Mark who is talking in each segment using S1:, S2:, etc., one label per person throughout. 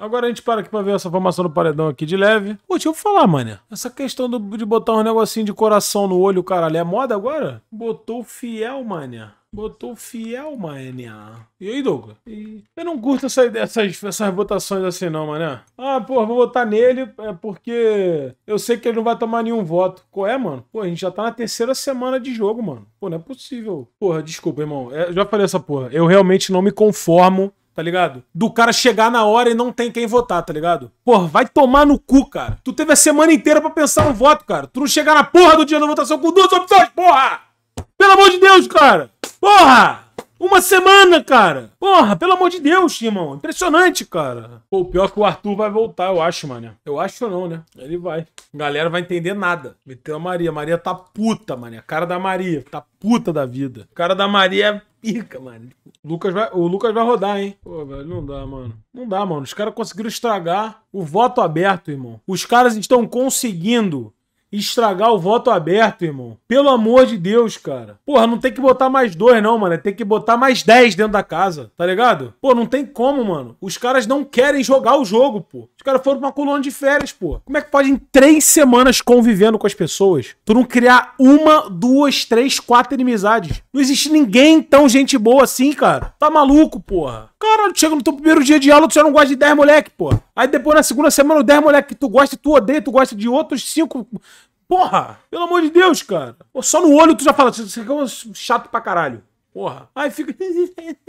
S1: Agora a gente para aqui pra ver essa formação do paredão aqui de leve. Pô, deixa eu falar, mané. Essa questão do, de botar um negocinho de coração no olho, caralho, é moda agora? Botou fiel, mané. Botou fiel, mané. E aí, Douglas? E... Eu não curto essa, essas, essas votações assim, não, mané. Ah, pô, vou votar nele é porque eu sei que ele não vai tomar nenhum voto. Qual é, mano? Pô, a gente já tá na terceira semana de jogo, mano. Pô, não é possível. Porra, desculpa, irmão. É, já falei essa porra. Eu realmente não me conformo tá ligado? Do cara chegar na hora e não tem quem votar, tá ligado? Porra, vai tomar no cu, cara. Tu teve a semana inteira para pensar no voto, cara. Tu não chegar na porra do dia da votação com duas opções, porra! Pelo amor de Deus, cara! Porra! Uma semana, cara! Porra, pelo amor de Deus, irmão. Impressionante, cara. Pô, o pior é que o Arthur vai voltar, eu acho, mano. Eu acho ou não, né? Ele vai. A galera vai entender nada. Meteu a Maria. Maria tá puta, mano. É a cara da Maria. Tá puta da vida. cara da Maria é pica, mano. O Lucas vai, o Lucas vai rodar, hein? Pô, velho, não dá, mano. Não dá, mano. Os caras conseguiram estragar o voto aberto, irmão. Os caras estão conseguindo estragar o voto aberto, irmão. Pelo amor de Deus, cara. Porra, não tem que botar mais dois, não, mano. Tem que botar mais dez dentro da casa, tá ligado? Pô, não tem como, mano. Os caras não querem jogar o jogo, pô. Os caras foram pra uma colônia de férias, pô. Como é que pode em três semanas convivendo com as pessoas, tu não criar uma, duas, três, quatro inimizades? Não existe ninguém tão gente boa assim, cara. Tá maluco, porra. Caralho, chega no teu primeiro dia de aula, tu já não gosta de 10 moleque, pô. Aí depois na segunda semana, 10 moleque que tu gosta, tu odeia, tu gosta de outros cinco Porra! Pelo amor de Deus, cara. Pô, só no olho tu já fala, você é um chato pra caralho. Porra. Aí fica.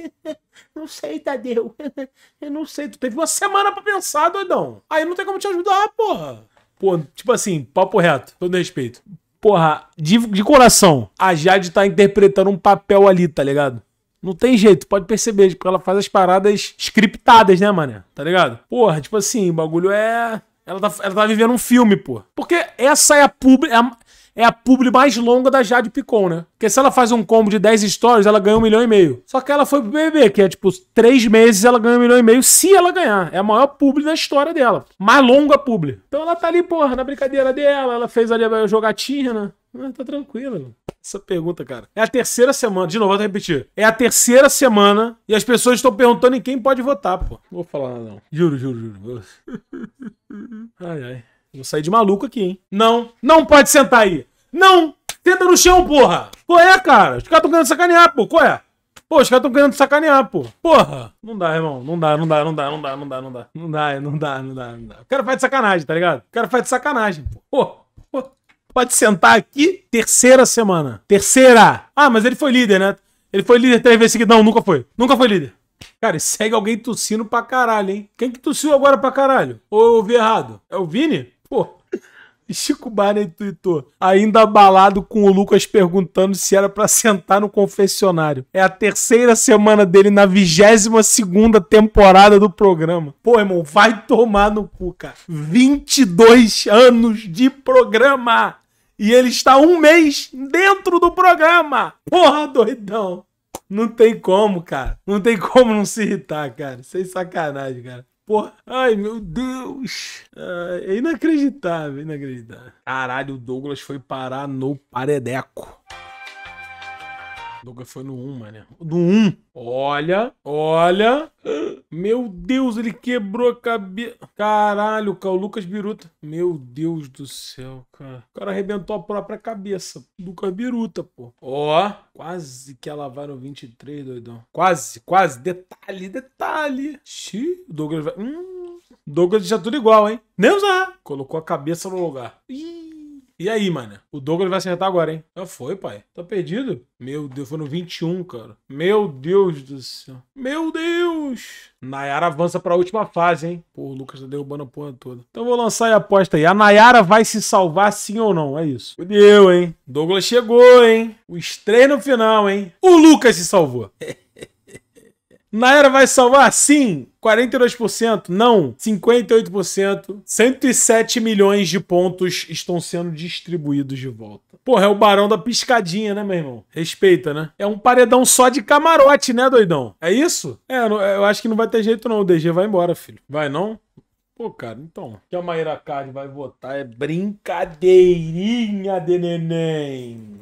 S1: Não sei, Tadeu. Eu não sei. Tu teve uma semana pra pensar, doidão. Aí não tem como te ajudar, porra. Pô, tipo assim, papo reto, todo respeito. Porra, de, de coração, a Jade tá interpretando um papel ali, tá ligado? Não tem jeito, pode perceber, porque tipo, ela faz as paradas scriptadas, né, mano? Tá ligado? Porra, tipo assim, o bagulho é ela tá, ela tá vivendo um filme, pô. Porque essa é a publi. É a, é a publi mais longa da Jade Picon, né? Porque se ela faz um combo de 10 stories, ela ganha um milhão e meio. Só que ela foi pro BBB, que é tipo 3 meses, ela ganha um milhão e meio se ela ganhar. É a maior publi da história dela. Mais longa publi. Então ela tá ali, porra, na brincadeira dela, ela fez ali a jogatina. Ah, tá tranquilo. Essa pergunta, cara. É a terceira semana. De novo, vou repetir. É a terceira semana e as pessoas estão perguntando em quem pode votar, pô. Não vou falar nada, não. Juro, juro, juro. Ai, ai. Vou sair de maluco aqui, hein? Não, não pode sentar aí. Não! Senta no chão, porra! Qual é, cara? Os caras estão querendo sacanear, pô. Qual é? Pô, os caras estão querendo sacanear, pô. Porra! Não dá, irmão. Não dá, não dá, não dá, não dá, não dá, não dá. Não dá, não dá, não dá, não dá. O cara faz de sacanagem, tá ligado? O cara faz de sacanagem, pô. Pô, pô. Pode sentar aqui. Terceira semana. Terceira! Ah, mas ele foi líder, né? Ele foi líder três vezes seguidas. Não, nunca foi. Nunca foi líder. Cara, segue alguém tossindo pra caralho, hein? Quem que tossiu agora pra caralho? Ou eu ouvi errado? É o Vini? Pô. Chico Barney tweetou, ainda abalado com o Lucas perguntando se era para sentar no confessionário. É a terceira semana dele na 22 segunda temporada do programa. Pô, irmão, vai tomar no cu, cara. 22 anos de programa! E ele está um mês dentro do programa! Porra, doidão! Não tem como, cara. Não tem como não se irritar, cara. Sem sacanagem, cara. Porra. Ai, meu Deus. É inacreditável, é inacreditável. Caralho, o Douglas foi parar no paredeco. Douglas foi no 1, mané. No 1. Olha, olha. Meu Deus, ele quebrou a cabeça. Caralho, cara, o Lucas Biruta. Meu Deus do céu, cara. O cara arrebentou a própria cabeça. Lucas Biruta, pô. Ó, quase que ela vai no 23, doidão. Quase, quase. Detalhe, detalhe. Xiii, o Douglas vai... Hum, Douglas já tudo igual, hein? Nem usar. Colocou a cabeça no lugar. Ih. E aí, mano? O Douglas vai acertar agora, hein? Já ah, foi, pai. Tá perdido? Meu Deus, foi no 21, cara. Meu Deus do céu. Meu Deus! Nayara avança pra última fase, hein? Pô, o Lucas tá derrubando a porra toda. Então vou lançar a aposta aí. A Nayara vai se salvar sim ou não? É isso. Fudeu, hein? Douglas chegou, hein? Os três no final, hein? O Lucas se salvou. Naira vai salvar? Sim! 42%, não, 58%, 107 milhões de pontos estão sendo distribuídos de volta. Porra, é o barão da piscadinha, né, meu irmão? Respeita, né? É um paredão só de camarote, né, doidão? É isso? É, eu é, acho que não vai ter jeito não, o DG vai embora, filho. Vai não? Pô, cara, então, que a Maíra Card vai votar é brincadeirinha de neném.